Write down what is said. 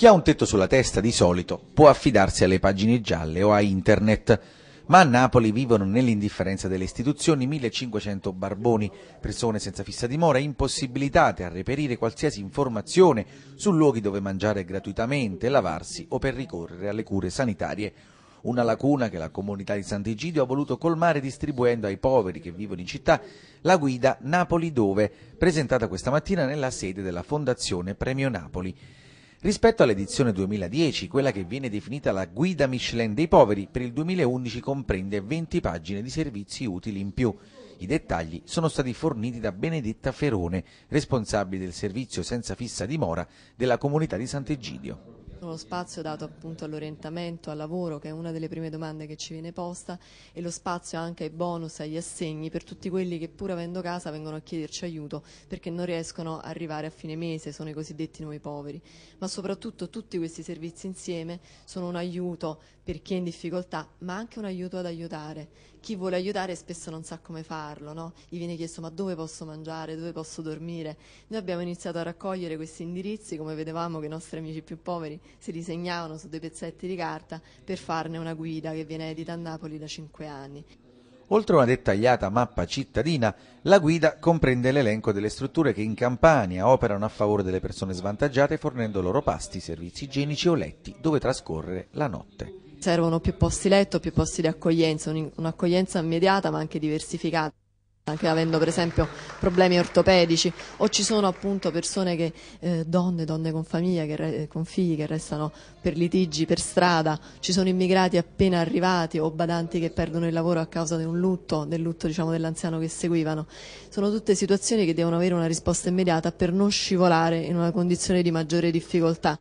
Chi ha un tetto sulla testa di solito può affidarsi alle pagine gialle o a internet, ma a Napoli vivono nell'indifferenza delle istituzioni 1500 barboni, persone senza fissa dimora impossibilitate a reperire qualsiasi informazione su luoghi dove mangiare gratuitamente, lavarsi o per ricorrere alle cure sanitarie una lacuna che la comunità di Sant'Egidio ha voluto colmare distribuendo ai poveri che vivono in città la guida Napoli Dove, presentata questa mattina nella sede della Fondazione Premio Napoli. Rispetto all'edizione 2010, quella che viene definita la guida Michelin dei poveri, per il 2011 comprende 20 pagine di servizi utili in più. I dettagli sono stati forniti da Benedetta Ferone, responsabile del servizio senza fissa dimora della comunità di Sant'Egidio. Lo spazio dato appunto all'orientamento, al lavoro, che è una delle prime domande che ci viene posta, e lo spazio anche ai bonus, agli assegni per tutti quelli che pur avendo casa vengono a chiederci aiuto perché non riescono a arrivare a fine mese, sono i cosiddetti nuovi poveri. Ma soprattutto tutti questi servizi insieme sono un aiuto per chi è in difficoltà, ma anche un aiuto ad aiutare. Chi vuole aiutare spesso non sa come farlo, no? Gli viene chiesto ma dove posso mangiare, dove posso dormire. Noi abbiamo iniziato a raccogliere questi indirizzi, come vedevamo che i nostri amici più poveri si disegnavano su dei pezzetti di carta per farne una guida che viene edita a Napoli da cinque anni. Oltre a una dettagliata mappa cittadina, la guida comprende l'elenco delle strutture che in Campania operano a favore delle persone svantaggiate fornendo loro pasti, servizi igienici o letti dove trascorrere la notte. Servono più posti letto, più posti di accoglienza, un'accoglienza immediata ma anche diversificata anche avendo per esempio problemi ortopedici, o ci sono appunto persone che, eh, donne, donne con famiglia, che, eh, con figli che restano per litigi, per strada, ci sono immigrati appena arrivati o badanti che perdono il lavoro a causa di un lutto, del lutto diciamo, dell'anziano che seguivano. Sono tutte situazioni che devono avere una risposta immediata per non scivolare in una condizione di maggiore difficoltà.